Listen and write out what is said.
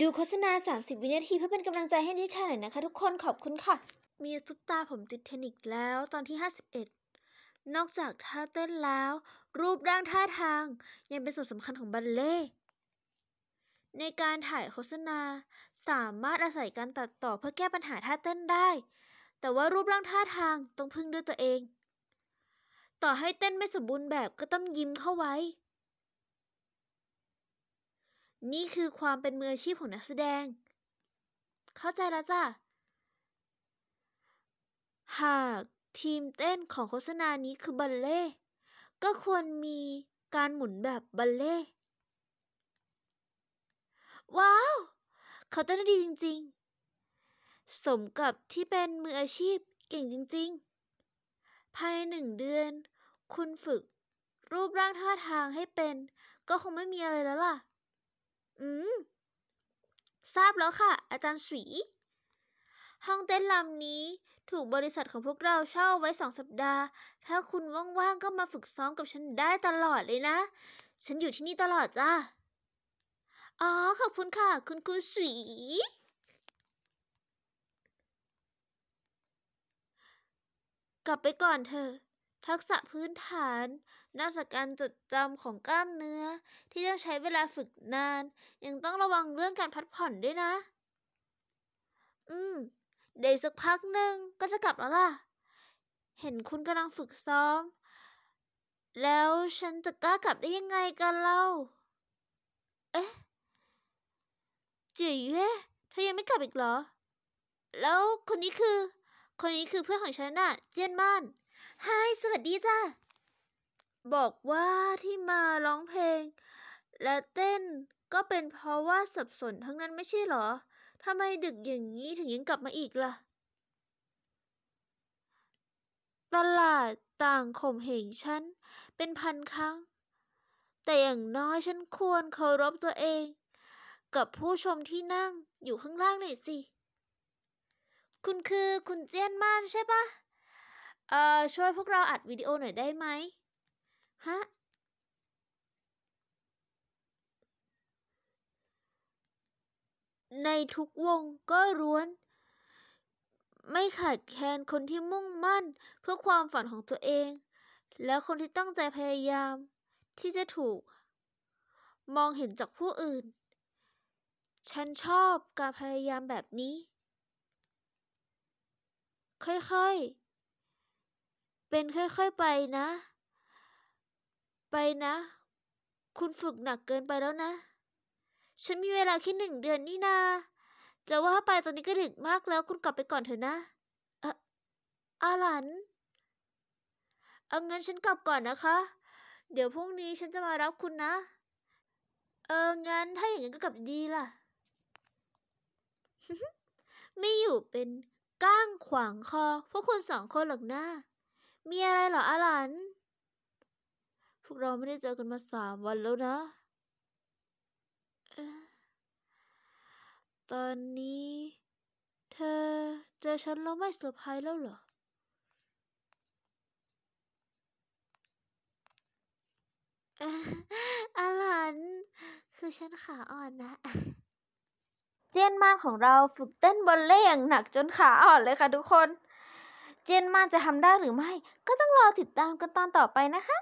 ดูโฆษณา 30 วินาทีเพื่อเป็นกำลังใจให้นิชาหน่อยนะคะทุกคนขอบคุณค่ะมีซุปตาผมติดเทนนิกแล้วตอนที่ 51 นอกจากท่าเต้นแล้ว รูปร่างท่าทางยังเป็นส่วนสำคัญของบัลเล่ ในการถ่ายโฆษณาสามารถอาศัยการตัดต่อเพื่อแก้ปัญหาท่าเต้นได้ แต่ว่ารูปร่างท่าทางต้องพึ่งด้วยตัวเอง ต่อให้เต้นไม่สมบูรณ์แบบก็ต้องยิ้มเข้าไว้นี่คือความเป็นมืออาชีพของนักแสดง เข้าใจแล้วจ้ะ หากทีมเต้นของโฆษณานี้คือบัลเล่ ก็ควรมีการหมุนแบบบัลเล่ ว้าว เขาเต้นดีจริงๆ สมกับที่เป็นมืออาชีพเก่งจริง ๆ ภายในหนึ่งเดือน คุณฝึกรูปร่างท่าทางให้เป็น ก็คงไม่มีอะไรแล้วล่ะอืม ทราบแล้วค่ะ อาจารย์สวีห้องเต้นลำนี้ถูกบริษัทของพวกเราเช่าไว้สองสัปดาห์ ถ้าคุณว่างๆก็มาฝึกซ้อมกับฉันได้ตลอดเลยนะ ฉันอยู่ที่นี่ตลอดจ้าอ๋อ ขอบคุณค่ะ คุณครูสวีกลับไปก่อนเธอทักษะพื้นฐานนอกจากการจดจำของกล้ามเนื้อ ที่ต้องใช้เวลาฝึกนาน ยังต้องระวังเรื่องการพักผ่อนด้วยนะ อืมเดี๋ยวสักพักหนึ่งก็จะกลับแล้วล่ะ เห็นคุณกำลังฝึกซ้อม แล้วฉันจะกล้ากลับได้ยังไงกันเล่าเอ๊ะจ๋อเว่เธอยังไม่กลับอีกเหรอ แล้วคนนี้คือ คนนี้คือเพื่อนของฉันน่ะเจียนม่านฮายสวัสดีจ้า บอกว่าที่มาร้องเพลง และเต้นก็เป็นเพราะว่าสับสนทั้งนั้นไม่ใช่หรอ ทำไมดึกอย่างนี้ถึงยังกลับมาอีกละ่ะ ตลาดต่างข่มเหงฉัน เป็นพันครั้ง แต่อย่างน้อยฉันควรเคารพตัวเอง กับผู้ชมที่นั่งอยู่ข้างล่างหน่อยสิ คุณคือคุณเจียนมานใช่ปะเอ่อ ช่วยพวกเราอัดวิดีโอหน่อยได้ไหม ฮะ ในทุกวงก็ร้วน ไม่ขาดแคลนคนที่มุ่งมั่นเพื่อความฝันของตัวเอง และคนที่ตั้งใจพยายามที่จะถูก มองเห็นจากผู้อื่น ฉันชอบการพยายามแบบนี้ ค่อยๆเป็นค่อยๆ ไปนะ ไปนะ คุณฝึกหนักเกินไปแล้วนะ ฉันมีเวลาแค่หนึ่งเดือนนี่นาจะว่าไปตอนนี้ก็ดึกมากแล้ว คุณกลับไปก่อนเถอะนะอะอาหลัน เอางั้นฉันกลับก่อนนะคะ เดี๋ยวพรุ่งนี้ฉันจะมารับคุณนะ เออ งั้นถ้าอย่างนั้นก็กลับดีล่ะ ไม่อยู่เป็นก้างขวางคอ พวกคุณสองคนหรอกนะ้ามีอะไรเหรอ อาลัน พวกเราไม่ได้เจอกันมาสามวันแล้วนะ ตอนนี้ เธอเจอฉันแล้วไม่เซอร์ไพรส์แล้วเหรออลัน คือฉันขาอ่อนนะ เจนมากของเรา ฝึกเต้นบอลเล่อย่างหนักจนขาอ่อนเลยค่ะทุกคนเจนมานจะทำได้หรือไม่ ก็ต้องรอติดตามกันตอนต่อไปนะคะ